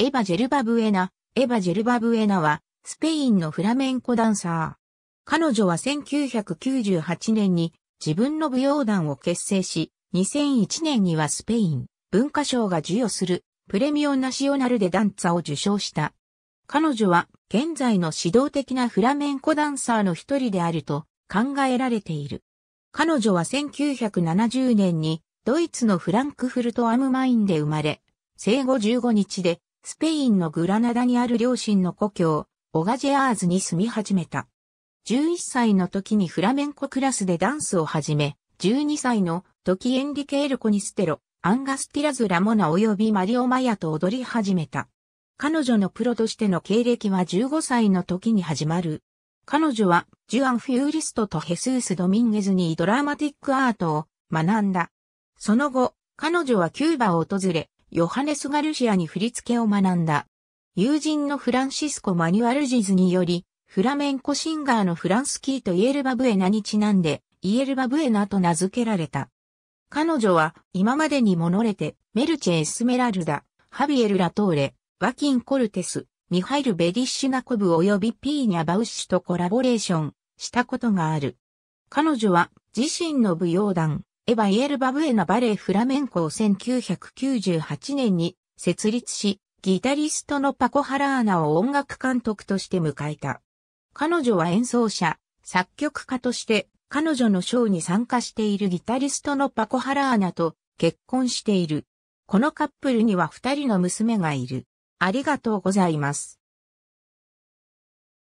エヴァ・ジェルバブエナ、エヴァ・ジェルバブエナは、スペインのフラメンコダンサー。彼女は1998年に自分の舞踊団を結成し、2001年にはスペイン文化賞が授与するプレミオナシオナルでダンツァを受賞した。彼女は現在の指導的なフラメンコダンサーの一人であると考えられている。彼女は1970年にドイツのフランクフルトアムマインで生まれ、生後15日でスペインのグラナダにある両親の故郷、オガジェアーズに住み始めた。11歳の時にフラメンコクラスでダンスを始め、12歳の時エンリケエル・コニステロ、アンガスティラズ・ラモナ及びマリオ・マヤと踊り始めた。彼女のプロとしての経歴は15歳の時に始まる。彼女はジュアン・フューリストとヘスース・ドミンゲズにドラマティックアートを学んだ。その後、彼女はキューバを訪れ、ヨハネス・ガルシアに振り付けを学んだ。友人のフランシスコ・マニュアルジズにより、フラメンコシンガーのフランスキーとイエルバブエナにちなんで、イエルバブエナと名付けられた。彼女は今までにも乗れて、メルチェ・エスメラルダ、ハビエル・ラトーレ、ワキン・コルテス、ミハイル・ベディッシュナコブ及びピーニャ・バウッシュとコラボレーションしたことがある。彼女は自身の舞踊団、エヴァ・イエルバブエナ・バレー・フラメンコを1998年に設立し、ギタリストのパコ・ハラーナを音楽監督として迎えた。彼女は演奏者、作曲家として彼女のショーに参加しているギタリストのパコ・ハラーナと結婚している。このカップルには二人の娘がいる。ありがとうございます。